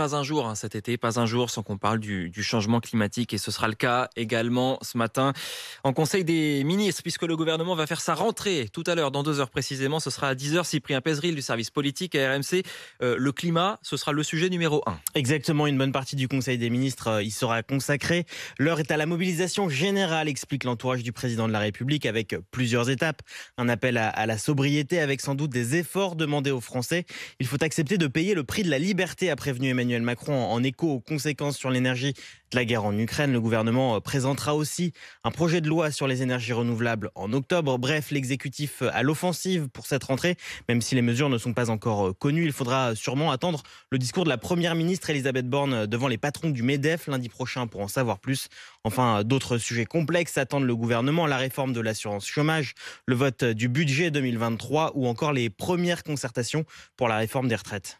pas un jour hein, cet été, pas un jour sans qu'on parle du, changement climatique et ce sera le cas également ce matin en Conseil des ministres puisque le gouvernement va faire sa rentrée tout à l'heure, dans deux heures précisément, ce sera à 10 heures, Cyprien Pézeril du service politique à RMC. Euh, le climat, ce sera le sujet numéro un. Exactement, une bonne partie du Conseil des ministres euh, y sera consacrée. L'heure est à la mobilisation générale, explique l'entourage du président de la République avec plusieurs étapes. Un appel à, à la sobriété avec sans doute des efforts demandés aux Français. Il faut accepter de payer le prix de la liberté, a prévenu Emmanuel Emmanuel Macron en écho aux conséquences sur l'énergie de la guerre en Ukraine. Le gouvernement euh, présentera aussi un projet de loi sur les énergies renouvelables en octobre. Bref, l'exécutif euh, à l'offensive pour cette rentrée, même si les mesures ne sont pas encore euh, connues. Il faudra sûrement attendre le discours de la Première ministre Elisabeth Borne devant les patrons du MEDEF lundi prochain pour en savoir plus. Enfin, d'autres sujets complexes attendent le gouvernement, la réforme de l'assurance chômage, le vote du budget 2023 ou encore les premières concertations pour la réforme des retraites.